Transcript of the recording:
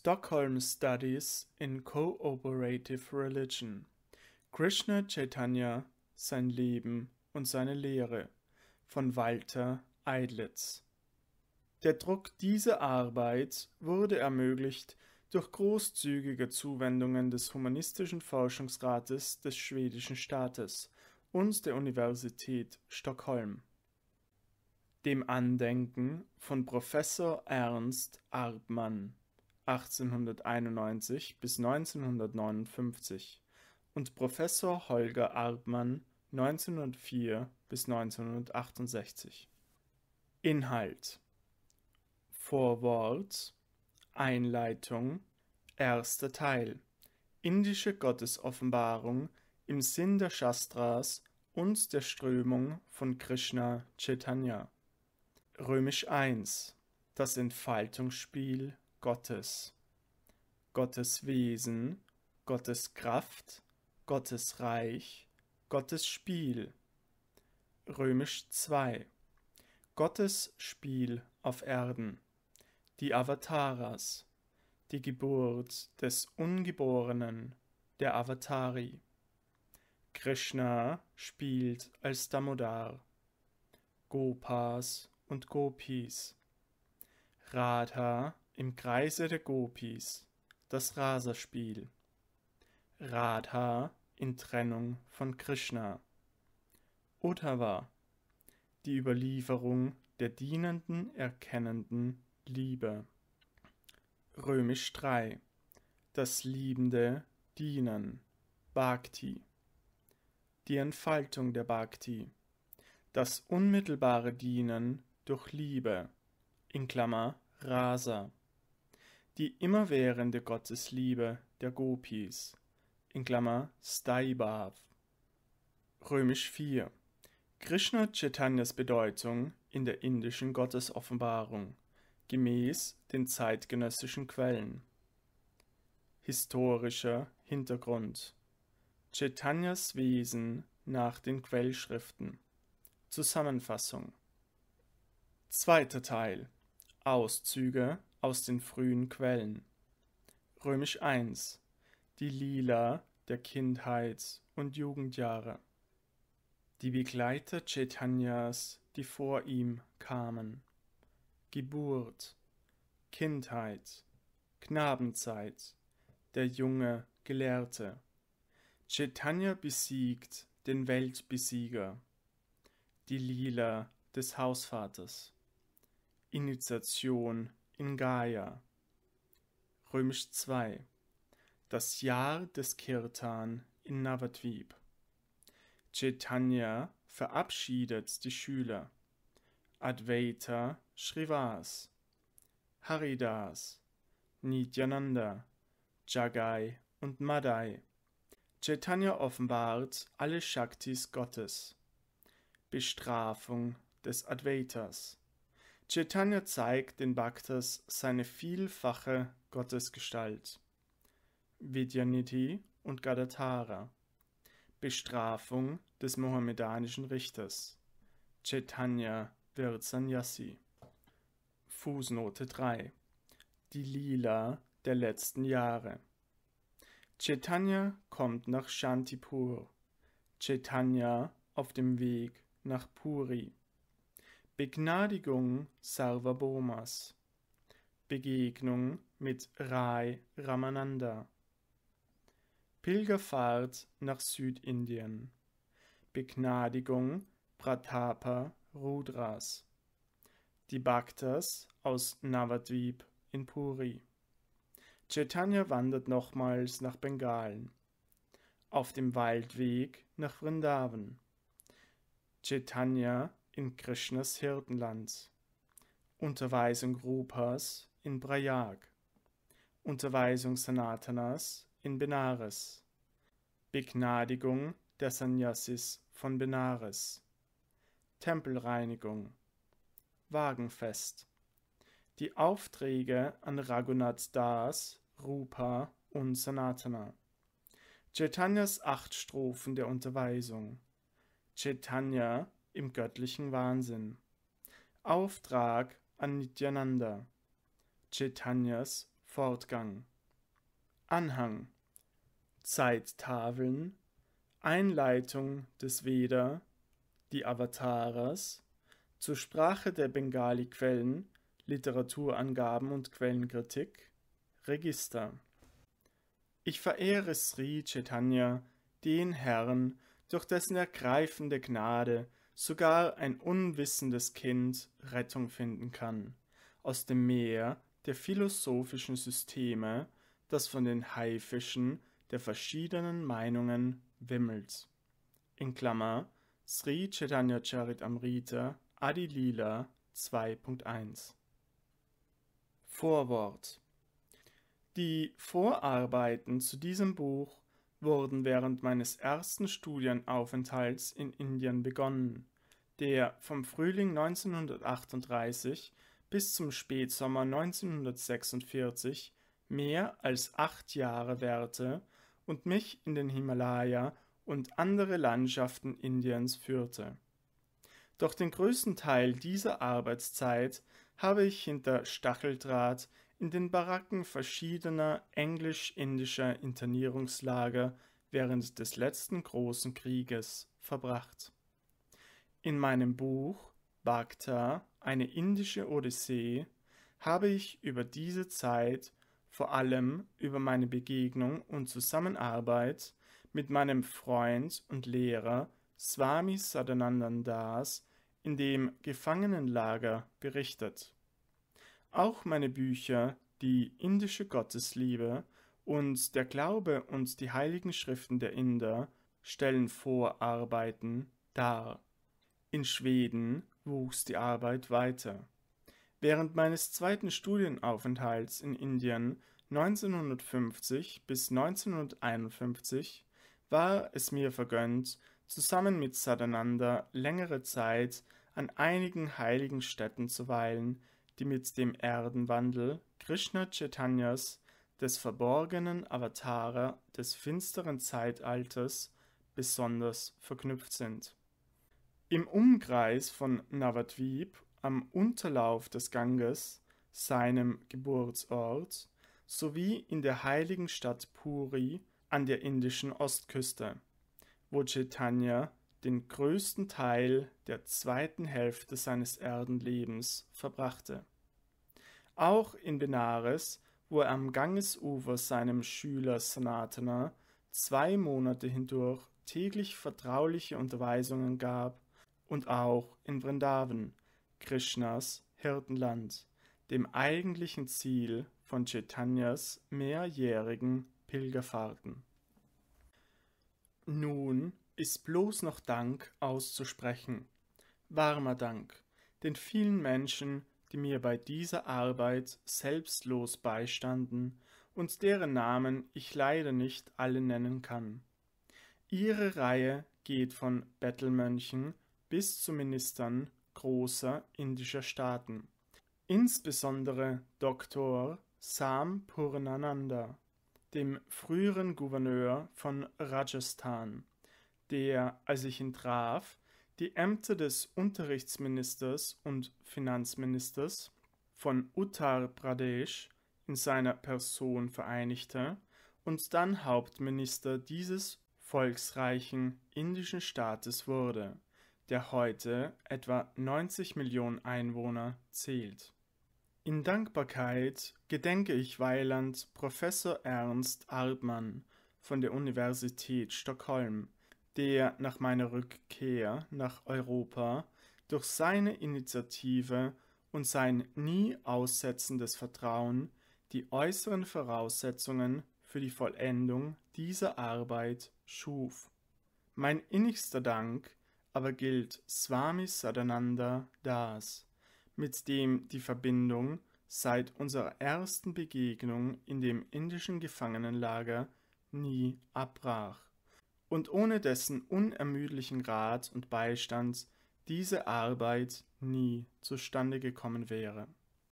Stockholm Studies in Cooperative Religion. Krishna Chaitanya, sein Leben und seine Lehre von Walter Eidlitz. Der Druck dieser Arbeit wurde ermöglicht durch großzügige Zuwendungen des Humanistischen Forschungsrates des schwedischen Staates und der Universität Stockholm. Dem Andenken von Professor Ernst Arpmann. 1891 bis 1959 und Professor Holger Arpmann 1904 bis 1968. Inhalt Vorwort Einleitung Erster Teil Indische Gottesoffenbarung im Sinn der Shastras und der Strömung von Krishna Chaitanya. Römisch 1 Das Entfaltungsspiel Gottes, Gottes Wesen, Gottes Kraft, Gottes Reich, Gottes Spiel. Römisch 2. Gottes Spiel auf Erden. Die Avataras. Die Geburt des Ungeborenen, der Avatari. Krishna spielt als Damodar. Gopas und Gopis. Radha im Kreise der Gopis. Das Raserspiel. Radha in Trennung von Krishna. Uttava. Die Überlieferung der dienenden, erkennenden Liebe. Römisch 3. Das liebende Dienen. Bhakti. Die Entfaltung der Bhakti. Das unmittelbare Dienen durch Liebe. In Klammer Rasa. Die immerwährende Gottesliebe der Gopis in Klammer (Staibhav). Römisch 4 Krishna Chaitanyas Bedeutung in der indischen Gottesoffenbarung gemäß den zeitgenössischen Quellen Historischer Hintergrund Chaitanyas Wesen nach den Quellschriften Zusammenfassung Zweiter Teil Auszüge aus den frühen Quellen. Römisch 1. Die Lila der Kindheits- und Jugendjahre. Die Begleiter Chaitanyas, die vor ihm kamen. Geburt, Kindheit, Knabenzeit, der junge Gelehrte. Chaitanya besiegt den Weltbesieger. Die Lila des Hausvaters. Initiation in Gaia. Römisch 2. Das Jahr des Kirtan in Navadvip. Chaitanya verabschiedet die Schüler. Advaita Shrivas, Haridas, Nityananda, Jagai und Madai. Chaitanya offenbart alle Shaktis Gottes. Bestrafung des Advaitas. Chaitanya zeigt den Bhaktas seine vielfache Gottesgestalt. Vidyanidhi und Gadatara, Bestrafung des mohammedanischen Richters. Chaitanya Virsanyasi. Fußnote 3. Die Lila der letzten Jahre. Chaitanya kommt nach Shantipur. Chaitanya auf dem Weg nach Puri. Begnadigung Sarvabhaumas. Begegnung mit Rai Ramananda. Pilgerfahrt nach Südindien. Begnadigung Pratapa Rudras. Die Bhaktas aus Navadvip in Puri. Chaitanya wandert nochmals nach Bengalen. Auf dem Waldweg nach Vrindavan. Chaitanya in Krishnas Hirtenland, Unterweisung Rupas in Brayag, Unterweisung Sanatanas in Benares, Begnadigung der Sannyasis von Benares, Tempelreinigung, Wagenfest, die Aufträge an Raghunath Das, Rupa und Sanatana, Chaitanyas acht Strophen der Unterweisung, Chaitanya im göttlichen Wahnsinn. Auftrag an Nityananda. Chaitanyas Fortgang. Anhang. Zeittafeln. Einleitung des Veda. Die Avataras. Zur Sprache der Bengali-Quellen. Literaturangaben und Quellenkritik. Register. Ich verehre Sri Chaitanya, den Herrn, durch dessen ergreifende Gnade sogar ein unwissendes Kind Rettung finden kann aus dem Meer der philosophischen Systeme, das von den Haifischen der verschiedenen Meinungen wimmelt. In Klammer Sri Chaitanya Charitamrita Adi Lila 2.1 Vorwort Die Vorarbeiten zu diesem Buch wurden während meines ersten Studienaufenthalts in Indien begonnen, der vom Frühling 1938 bis zum Spätsommer 1946 mehr als acht Jahre währte und mich in den Himalaya und andere Landschaften Indiens führte. Doch den größten Teil dieser Arbeitszeit habe ich hinter Stacheldraht in den Baracken verschiedener englisch-indischer Internierungslager während des letzten großen Krieges verbracht. In meinem Buch Bhakta, eine indische Odyssee, habe ich über diese Zeit, vor allem über meine Begegnung und Zusammenarbeit mit meinem Freund und Lehrer Swami Sadanandandas in dem Gefangenenlager berichtet. Auch meine Bücher Die indische Gottesliebe und Der Glaube und die heiligen Schriften der Inder stellen Vorarbeiten dar. In Schweden wuchs die Arbeit weiter. Während meines zweiten Studienaufenthalts in Indien 1950 bis 1951 war es mir vergönnt, zusammen mit Sadananda längere Zeit an einigen heiligen Städten zu weilen, die mit dem Erdenwandel Krishna Chaitanyas, des verborgenen Avatara des finsteren Zeitalters, besonders verknüpft sind. Im Umkreis von Navadvip am Unterlauf des Ganges, seinem Geburtsort, sowie in der heiligen Stadt Puri an der indischen Ostküste, wo Chaitanya den größten Teil der zweiten Hälfte seines Erdenlebens verbrachte. Auch in Benares, wo er am Gangesufer seinem Schüler Sanatana zwei Monate hindurch täglich vertrauliche Unterweisungen gab und auch in Vrindavan, Krishnas Hirtenland, dem eigentlichen Ziel von Chaitanyas mehrjährigen Pilgerfahrten. Nun ist bloß noch Dank auszusprechen. Warmer Dank den vielen Menschen, die mir bei dieser Arbeit selbstlos beistanden und deren Namen ich leider nicht alle nennen kann. Ihre Reihe geht von Bettelmönchen bis zu Ministern großer indischer Staaten. Insbesondere Dr. Sam Purnananda, dem früheren Gouverneur von Rajasthan, der, als ich ihn traf, die Ämter des Unterrichtsministers und Finanzministers von Uttar Pradesh in seiner Person vereinigte und dann Hauptminister dieses volksreichen indischen Staates wurde, der heute etwa 90 Millionen Einwohner zählt. In Dankbarkeit gedenke ich Weiland Professor Ernst Artmann von der Universität Stockholm, der nach meiner Rückkehr nach Europa durch seine Initiative und sein nie aussetzendes Vertrauen die äußeren Voraussetzungen für die Vollendung dieser Arbeit schuf. Mein innigster Dank aber gilt Swami Sadananda Das, mit dem die Verbindung seit unserer ersten Begegnung in dem indischen Gefangenenlager nie abbrach und ohne dessen unermüdlichen Rat und Beistand diese Arbeit nie zustande gekommen wäre